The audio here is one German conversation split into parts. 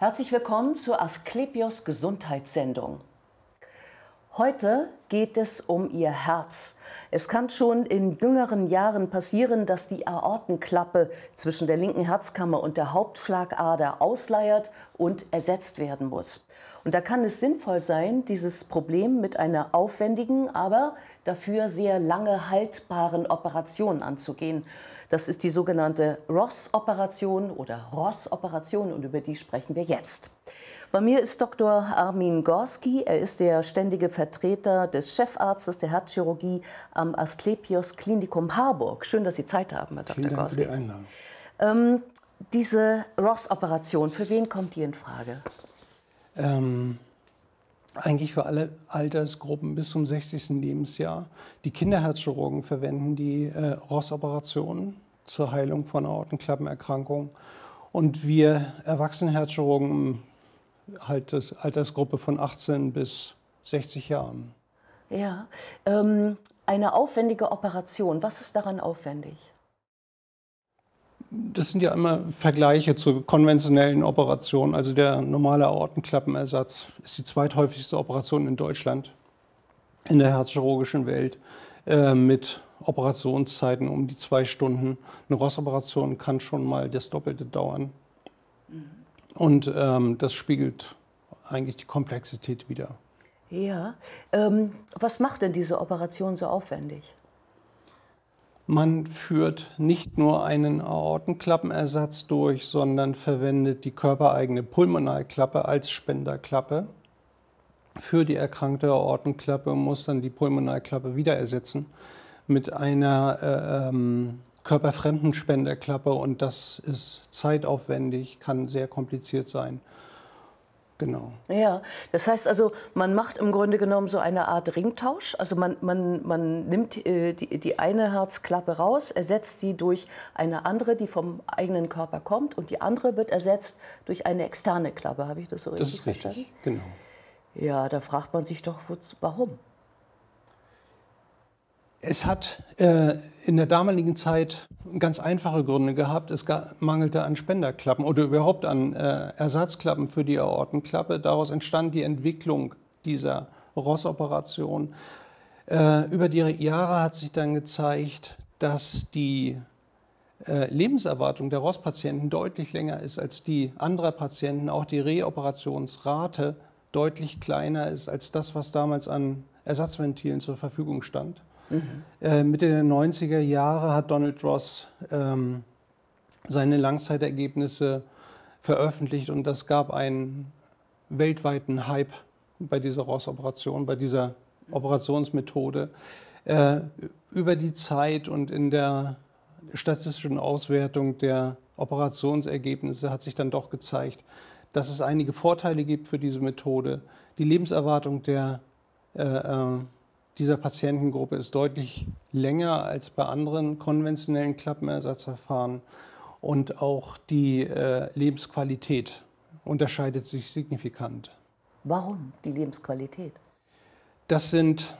Herzlich willkommen zur Asklepios Gesundheitssendung. Heute geht es um Ihr Herz. Es kann schon in jüngeren Jahren passieren, dass die Aortenklappe zwischen der linken Herzkammer und der Hauptschlagader ausleiert und ersetzt werden muss. Und da kann es sinnvoll sein, dieses Problem mit einer aufwendigen, aber dafür sehr lange haltbaren Operationen anzugehen. Das ist die sogenannte ross operation oder ross operation und über die sprechen wir jetzt. Bei mir ist Dr. Armin Gorski. Er ist der ständige Vertreter des Chefarztes der Herzchirurgie am Asklepios Klinikum Harburg. Schön, dass Sie Zeit haben, Herr Dr. Vielen Dank Gorski. Für die Einladung. Ähm, diese ross operation für wen kommt die in Frage? Ähm, eigentlich für alle Altersgruppen bis zum 60. Lebensjahr. Die Kinderherzchirurgen verwenden die äh, Rossoperationen zur Heilung von Aortenklappenerkrankungen. Und wir Erwachsenenherzchirurgen halt das Altersgruppe von 18 bis 60 Jahren. Ja, ähm, eine aufwendige Operation. Was ist daran aufwendig? das sind ja immer Vergleiche zu konventionellen Operationen. Also der normale Aortenklappenersatz ist die zweithäufigste Operation in Deutschland in der herzchirurgischen Welt äh, mit Operationszeiten um die zwei Stunden. Eine Rossoperation kann schon mal das Doppelte dauern. Mhm. Und ähm, das spiegelt eigentlich die Komplexität wieder. Ja, ähm, was macht denn diese Operation so aufwendig? Man führt nicht nur einen Aortenklappenersatz durch, sondern verwendet die körpereigene Pulmonalklappe als Spenderklappe für die erkrankte Aortenklappe und muss dann die Pulmonalklappe wieder ersetzen mit einer äh, ähm, körperfremden Spenderklappe und das ist zeitaufwendig, kann sehr kompliziert sein. Genau. Ja, das heißt also, man macht im Grunde genommen so eine Art Ringtausch. Also man, man, man nimmt äh, die, die eine Herzklappe raus, ersetzt sie durch eine andere, die vom eigenen Körper kommt, und die andere wird ersetzt durch eine externe Klappe. Habe ich das so das richtig verstanden? Das ist richtig, genau. Ja, da fragt man sich doch, warum? Es hat äh, in der damaligen Zeit ganz einfache Gründe gehabt. Es mangelte an Spenderklappen oder überhaupt an äh, Ersatzklappen für die Aortenklappe. Daraus entstand die Entwicklung dieser Rossoperation. Äh, über die Jahre hat sich dann gezeigt, dass die äh, Lebenserwartung der Ross-Patienten deutlich länger ist als die anderer Patienten. Auch die Reoperationsrate deutlich kleiner ist als das, was damals an Ersatzventilen zur Verfügung stand. Mhm. Äh, Mitte der 90er Jahre hat Donald Ross ähm, seine Langzeitergebnisse veröffentlicht und das gab einen weltweiten Hype bei dieser Ross-Operation, bei dieser Operationsmethode. Äh, über die Zeit und in der statistischen Auswertung der Operationsergebnisse hat sich dann doch gezeigt, dass es einige Vorteile gibt für diese Methode. Die Lebenserwartung der äh, äh, dieser Patientengruppe ist deutlich länger als bei anderen konventionellen Klappenersatzverfahren und auch die äh, Lebensqualität unterscheidet sich signifikant. Warum die Lebensqualität? Das sind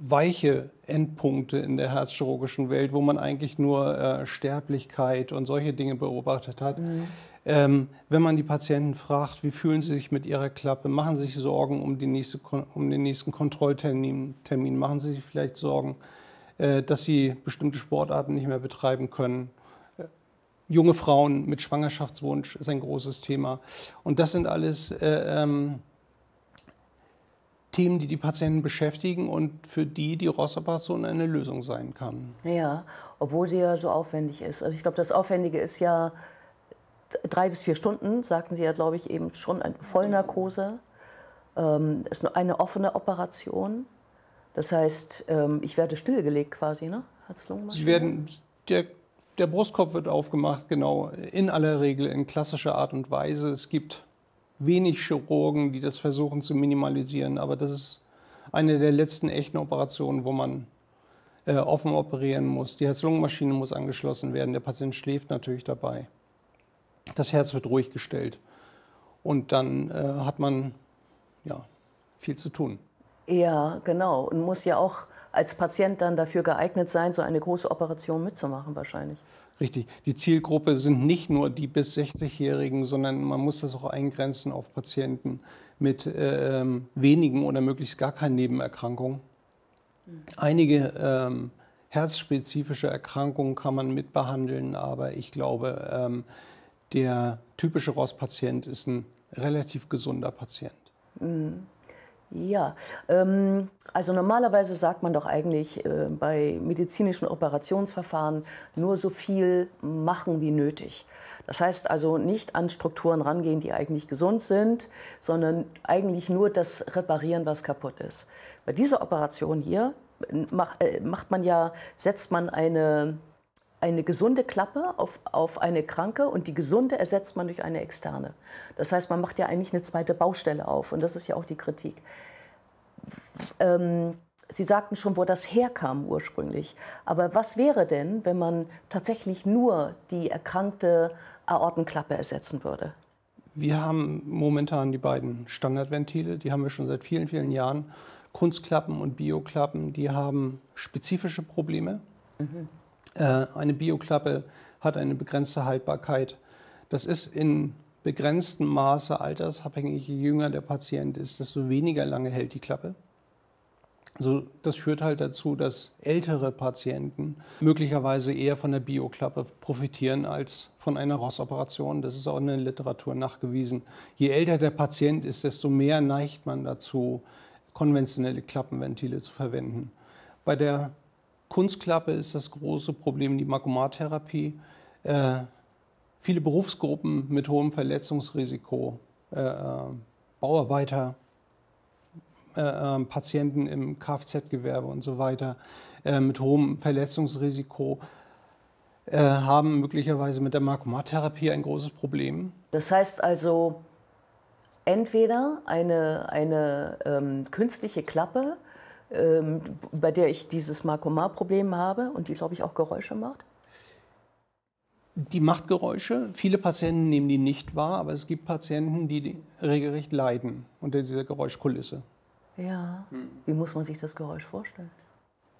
weiche Endpunkte in der herzchirurgischen Welt, wo man eigentlich nur äh, Sterblichkeit und solche Dinge beobachtet hat. Mhm. Ähm, wenn man die Patienten fragt, wie fühlen sie sich mit ihrer Klappe, machen sie sich Sorgen um, nächste, um den nächsten Kontrolltermin, Termin? machen sie sich vielleicht Sorgen, äh, dass sie bestimmte Sportarten nicht mehr betreiben können. Äh, junge Frauen mit Schwangerschaftswunsch ist ein großes Thema. Und das sind alles äh, ähm, Themen, die die Patienten beschäftigen und für die die Rossoperation eine Lösung sein kann. Ja, obwohl sie ja so aufwendig ist. Also ich glaube, das Aufwendige ist ja drei bis vier Stunden, sagten Sie ja, glaube ich, eben schon eine Vollnarkose. Ähm, ist eine offene Operation. Das heißt, ähm, ich werde stillgelegt quasi, ne? Sie werden, der, der Brustkorb wird aufgemacht, genau, in aller Regel, in klassischer Art und Weise. Es gibt wenig Chirurgen, die das versuchen zu minimalisieren. Aber das ist eine der letzten echten Operationen, wo man äh, offen operieren muss. Die herz lungenmaschine muss angeschlossen werden. Der Patient schläft natürlich dabei. Das Herz wird ruhig gestellt. Und dann äh, hat man ja, viel zu tun. Ja, genau. Und muss ja auch als Patient dann dafür geeignet sein, so eine große Operation mitzumachen wahrscheinlich. Richtig. Die Zielgruppe sind nicht nur die bis 60-Jährigen, sondern man muss das auch eingrenzen auf Patienten mit äh, ähm, wenigen oder möglichst gar keinen Nebenerkrankungen. Mhm. Einige ähm, herzspezifische Erkrankungen kann man mitbehandeln, aber ich glaube, ähm, der typische ROS-Patient ist ein relativ gesunder Patient. Mhm. Ja, ähm, also normalerweise sagt man doch eigentlich äh, bei medizinischen Operationsverfahren nur so viel machen wie nötig. Das heißt also nicht an Strukturen rangehen, die eigentlich gesund sind, sondern eigentlich nur das reparieren, was kaputt ist. Bei dieser Operation hier äh, mach, äh, macht man ja, setzt man eine eine gesunde Klappe auf, auf eine kranke und die gesunde ersetzt man durch eine externe. Das heißt, man macht ja eigentlich eine zweite Baustelle auf und das ist ja auch die Kritik. Ähm, Sie sagten schon, wo das herkam ursprünglich. Aber was wäre denn, wenn man tatsächlich nur die erkrankte Aortenklappe ersetzen würde? Wir haben momentan die beiden Standardventile, die haben wir schon seit vielen, vielen Jahren. Kunstklappen und Bioklappen, die haben spezifische Probleme. Mhm. Äh, eine Bioklappe hat eine begrenzte Haltbarkeit. Das ist in begrenztem Maße altersabhängig. Je jünger der Patient ist, desto weniger lange hält die Klappe. Also das führt halt dazu, dass ältere Patienten möglicherweise eher von der Bioklappe profitieren als von einer Rossoperation. Das ist auch in der Literatur nachgewiesen. Je älter der Patient ist, desto mehr neigt man dazu, konventionelle Klappenventile zu verwenden. Bei der Kunstklappe ist das große Problem, die Makomartherapie. Äh, viele Berufsgruppen mit hohem Verletzungsrisiko, äh, äh Bauarbeiter, äh, äh, Patienten im Kfz-Gewerbe und so weiter äh, mit hohem Verletzungsrisiko haben möglicherweise mit der Makomartherapie ein großes Problem. Das heißt also, entweder eine, eine ähm, künstliche Klappe, ähm, bei der ich dieses Markomar-Problem habe und die, glaube ich, auch Geräusche macht? Die macht Geräusche. Viele Patienten nehmen die nicht wahr, aber es gibt Patienten, die regelrecht leiden unter dieser Geräuschkulisse. Ja. Hm. Wie muss man sich das Geräusch vorstellen?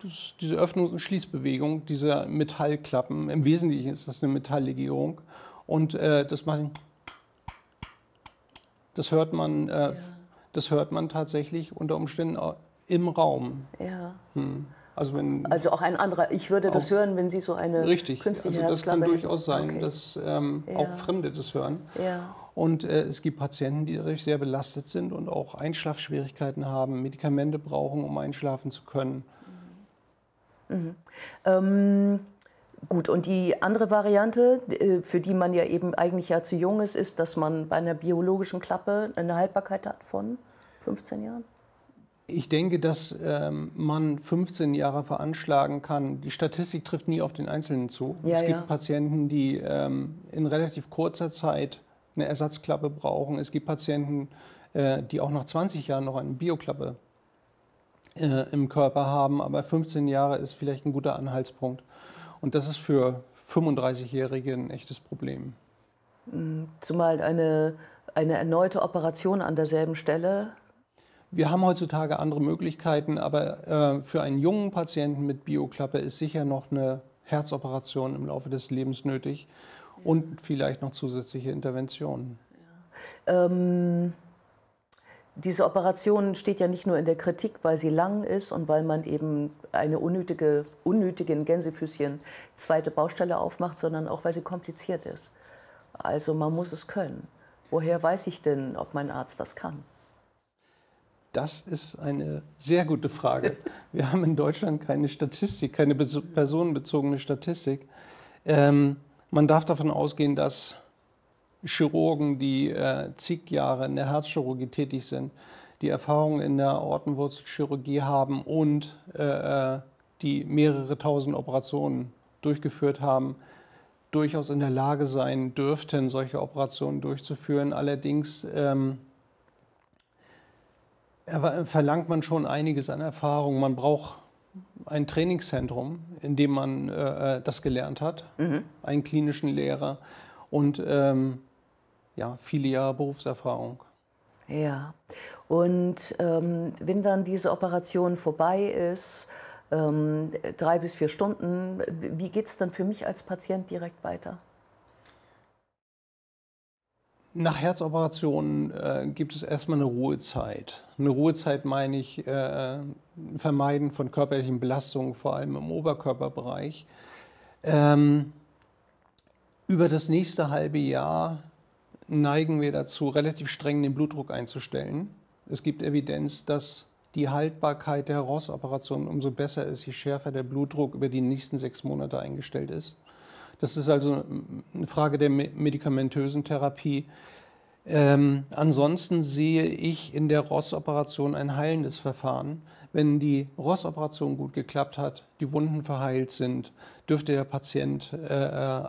Das, diese Öffnungs- und Schließbewegung diese Metallklappen. Im Wesentlichen ist das eine Metalllegierung. Und äh, das, man, das, hört man, äh, ja. das hört man tatsächlich unter Umständen im Raum. Ja. Hm. Also, wenn, also auch ein anderer, ich würde das hören, wenn Sie so eine richtig, also künstliche also das kann durchaus sein, okay. dass ähm, ja. auch Fremde das hören. Ja. Und äh, es gibt Patienten, die dadurch sehr belastet sind und auch Einschlafschwierigkeiten haben, Medikamente brauchen, um einschlafen zu können. Mhm. mhm. Ähm, gut, und die andere Variante, äh, für die man ja eben eigentlich ja zu jung ist, ist, dass man bei einer biologischen Klappe eine Haltbarkeit hat von 15 Jahren? Ich denke, dass ähm, man 15 Jahre veranschlagen kann. Die Statistik trifft nie auf den Einzelnen zu. Ja, es gibt ja. Patienten, die ähm, in relativ kurzer Zeit eine Ersatzklappe brauchen. Es gibt Patienten, äh, die auch nach 20 Jahren noch eine Bioklappe äh, im Körper haben. Aber 15 Jahre ist vielleicht ein guter Anhaltspunkt. Und das ist für 35-Jährige ein echtes Problem. Hm, zumal eine, eine erneute Operation an derselben Stelle wir haben heutzutage andere Möglichkeiten, aber äh, für einen jungen Patienten mit Bioklappe ist sicher noch eine Herzoperation im Laufe des Lebens nötig und vielleicht noch zusätzliche Interventionen. Ja. Ähm, diese Operation steht ja nicht nur in der Kritik, weil sie lang ist und weil man eben eine unnötige, unnötigen Gänsefüßchen zweite Baustelle aufmacht, sondern auch, weil sie kompliziert ist. Also man muss es können. Woher weiß ich denn, ob mein Arzt das kann? Das ist eine sehr gute Frage. Wir haben in Deutschland keine Statistik, keine personenbezogene Statistik. Ähm, man darf davon ausgehen, dass Chirurgen, die äh, zig Jahre in der Herzchirurgie tätig sind, die Erfahrung in der Ortenwurzelchirurgie haben und äh, äh, die mehrere tausend Operationen durchgeführt haben, durchaus in der Lage sein dürften, solche Operationen durchzuführen. Allerdings ähm, verlangt man schon einiges an Erfahrung. Man braucht ein Trainingszentrum, in dem man äh, äh, das gelernt hat, mhm. einen klinischen Lehrer und ähm, ja, viele Jahre Berufserfahrung. Ja, und ähm, wenn dann diese Operation vorbei ist, ähm, drei bis vier Stunden, wie geht es dann für mich als Patient direkt weiter? Nach Herzoperationen äh, gibt es erstmal eine Ruhezeit. Eine Ruhezeit meine ich äh, Vermeiden von körperlichen Belastungen, vor allem im Oberkörperbereich. Ähm, über das nächste halbe Jahr neigen wir dazu, relativ streng den Blutdruck einzustellen. Es gibt Evidenz, dass die Haltbarkeit der ross umso besser ist, je schärfer der Blutdruck über die nächsten sechs Monate eingestellt ist. Das ist also eine Frage der medikamentösen Therapie. Ähm, ansonsten sehe ich in der Ross-Operation ein heilendes Verfahren. Wenn die Ross-Operation gut geklappt hat, die Wunden verheilt sind, dürfte der Patient äh,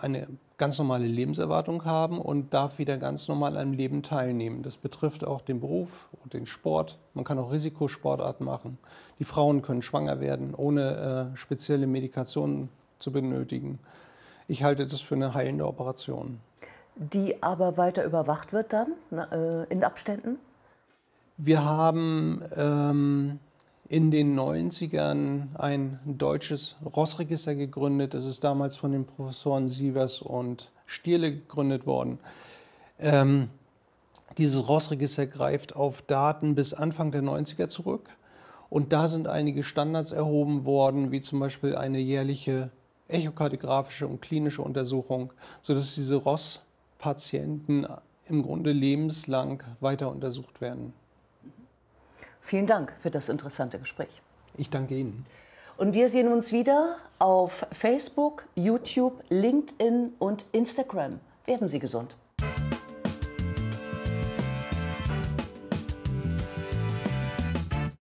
eine ganz normale Lebenserwartung haben und darf wieder ganz normal am Leben teilnehmen. Das betrifft auch den Beruf und den Sport. Man kann auch Risikosportarten machen. Die Frauen können schwanger werden, ohne äh, spezielle Medikationen zu benötigen. Ich halte das für eine heilende Operation. Die aber weiter überwacht wird dann äh, in Abständen? Wir haben ähm, in den 90ern ein deutsches Rossregister gegründet. Das ist damals von den Professoren Sievers und Stierle gegründet worden. Ähm, dieses Rossregister greift auf Daten bis Anfang der 90er zurück. Und da sind einige Standards erhoben worden, wie zum Beispiel eine jährliche echokardiografische und klinische Untersuchung, sodass diese ROS-Patienten im Grunde lebenslang weiter untersucht werden. Vielen Dank für das interessante Gespräch. Ich danke Ihnen. Und wir sehen uns wieder auf Facebook, YouTube, LinkedIn und Instagram. Werden Sie gesund.